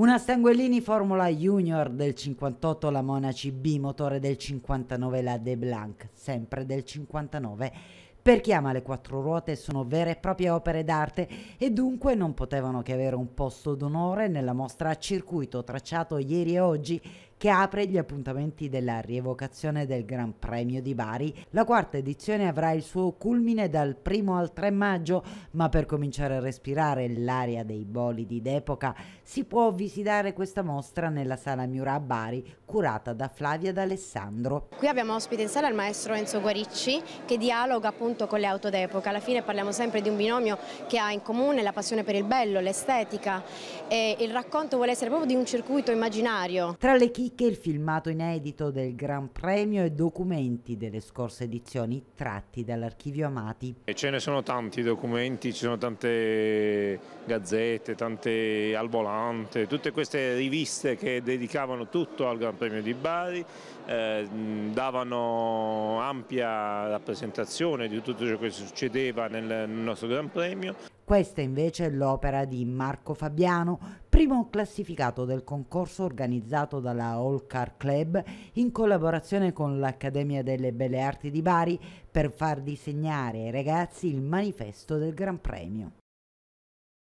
Una Sanguellini Formula Junior del 58 la Monaci B, motore del 59 la De Blanc, sempre del 59. Per chi ama le quattro ruote sono vere e proprie opere d'arte e dunque non potevano che avere un posto d'onore nella mostra a circuito tracciato ieri e oggi che apre gli appuntamenti della rievocazione del Gran Premio di Bari. La quarta edizione avrà il suo culmine dal 1 al 3 maggio, ma per cominciare a respirare l'aria dei bolidi d'epoca si può visitare questa mostra nella sala Miura a Bari, curata da Flavia D'Alessandro. Qui abbiamo ospite in sala il maestro Enzo Guaricci che dialoga appunto con le auto d'epoca. Alla fine parliamo sempre di un binomio che ha in comune la passione per il bello, l'estetica e il racconto vuole essere proprio di un circuito immaginario. Tra le chicche il filmato inedito del Gran Premio e documenti delle scorse edizioni tratti dall'archivio Amati. E ce ne sono tanti documenti, ci sono tante gazzette, tante volante, tutte queste riviste che dedicavano tutto al Gran Premio di Bari, eh, davano ampia rappresentazione di tutto ciò che succedeva nel nostro Gran Premio. Questa invece è l'opera di Marco Fabiano, primo classificato del concorso organizzato dalla All Car Club in collaborazione con l'Accademia delle Belle Arti di Bari per far disegnare ai ragazzi il manifesto del Gran Premio.